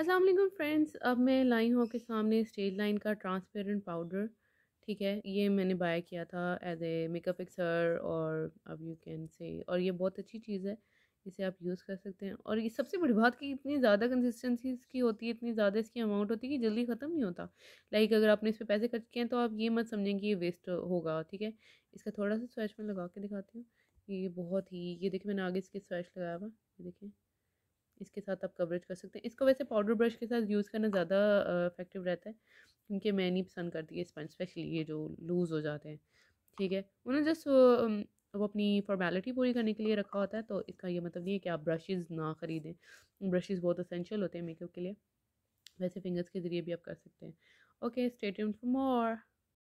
अस्सलाम वालेकुम फ्रेंड्स अब मैं लाई हूँ के सामने स्टेज लाइन का ट्रांसपेरेंट पाउडर ठीक है ये मैंने बाय किया था एज ए मेकअप एक्सर और अब यू कैन से और ये बहुत अच्छी चीज़ है इसे आप यूज़ कर सकते हैं और ये सबसे बड़ी बात कि इतनी ज़्यादा कंसिस्टेंसी इसकी होती है इतनी ज़्यादा इसकी अमाउंट होती है कि जल्दी ख़त्म नहीं होता लाइक अगर आपने इस पर पैसे खर्च किए हैं तो आप ये मत समझें कि ये वेस्ट होगा ठीक है इसका थोड़ा सा स्वेच में लगा के दिखाती हूँ ये बहुत ही ये देखिए मैंने आगे इसके स्वेच लगाया हुआ ये देखिए इसके साथ आप कवरेज कर सकते हैं इसको वैसे पाउडर ब्रश के साथ यूज़ करना ज़्यादा इफेक्टिव रहता है क्योंकि मैं नहीं पसंद करती है स्पंज स्पेशली ये जो लूज़ हो जाते हैं ठीक है उन्होंने जस्ट वो अपनी फॉर्मेलिटी पूरी करने के लिए रखा होता है तो इसका ये मतलब नहीं है कि आप ब्रशेज़ ना ख़रीदें ब्रशेज़ बहुत असेंशियल होते हैं मेकअप के लिए वैसे फिंगर्स के ज़रिए भी आप कर सकते हैं ओके स्टेट फॉर मोर